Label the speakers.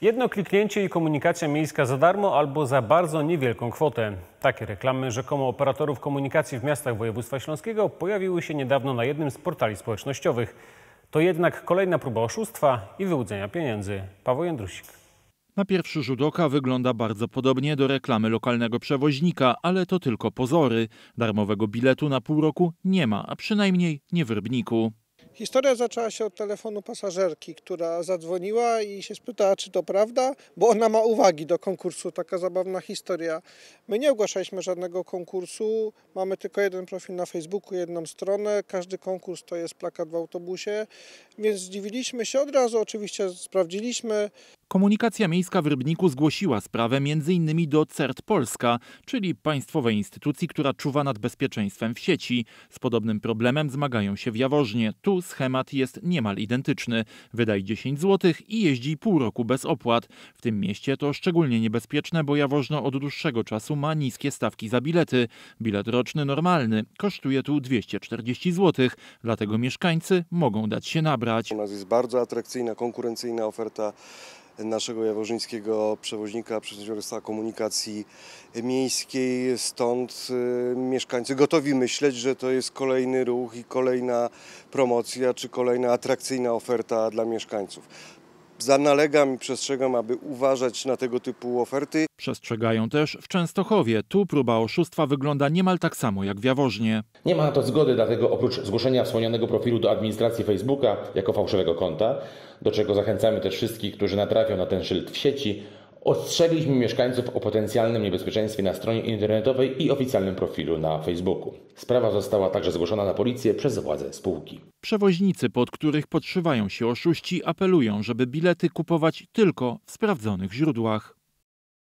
Speaker 1: Jedno kliknięcie i komunikacja miejska za darmo albo za bardzo niewielką kwotę. Takie reklamy rzekomo operatorów komunikacji w miastach województwa śląskiego pojawiły się niedawno na jednym z portali społecznościowych. To jednak kolejna próba oszustwa i wyłudzenia pieniędzy. Paweł Jędrusik.
Speaker 2: Na pierwszy rzut oka wygląda bardzo podobnie do reklamy lokalnego przewoźnika, ale to tylko pozory. Darmowego biletu na pół roku nie ma, a przynajmniej nie w Rybniku.
Speaker 3: Historia zaczęła się od telefonu pasażerki, która zadzwoniła i się spytała, czy to prawda, bo ona ma uwagi do konkursu. Taka zabawna historia. My nie ogłaszaliśmy żadnego konkursu, mamy tylko jeden profil na Facebooku, jedną stronę. Każdy konkurs to jest plakat w autobusie, więc zdziwiliśmy się od razu, oczywiście sprawdziliśmy.
Speaker 2: Komunikacja miejska w Rybniku zgłosiła sprawę m.in. do CERT Polska, czyli państwowej instytucji, która czuwa nad bezpieczeństwem w sieci. Z podobnym problemem zmagają się w Jaworznie. Tu schemat jest niemal identyczny. Wydaj 10 zł i jeździ pół roku bez opłat. W tym mieście to szczególnie niebezpieczne, bo Jaworzno od dłuższego czasu ma niskie stawki za bilety. Bilet roczny normalny kosztuje tu 240 zł, dlatego mieszkańcy mogą dać się nabrać.
Speaker 4: U nas jest bardzo atrakcyjna, konkurencyjna oferta naszego jaworzyńskiego przewoźnika, przedsiębiorstwa komunikacji miejskiej. Stąd y, mieszkańcy gotowi myśleć, że to jest kolejny ruch i kolejna promocja, czy kolejna atrakcyjna oferta dla mieszkańców zanalegam i przestrzegam, aby uważać na tego typu oferty. Przestrzegają
Speaker 2: też w Częstochowie. Tu
Speaker 5: próba oszustwa wygląda niemal tak samo jak w Jaworznie. Nie ma na to zgody, dlatego oprócz zgłoszenia wspomnianego profilu do administracji Facebooka jako fałszywego konta, do czego zachęcamy też wszystkich, którzy natrafią na ten szyld w sieci, Ostrzeliśmy mieszkańców o potencjalnym niebezpieczeństwie na stronie internetowej i oficjalnym profilu na Facebooku. Sprawa została także zgłoszona na policję przez władze spółki.
Speaker 2: Przewoźnicy, pod których podszywają się oszuści, apelują, żeby bilety kupować tylko w sprawdzonych źródłach.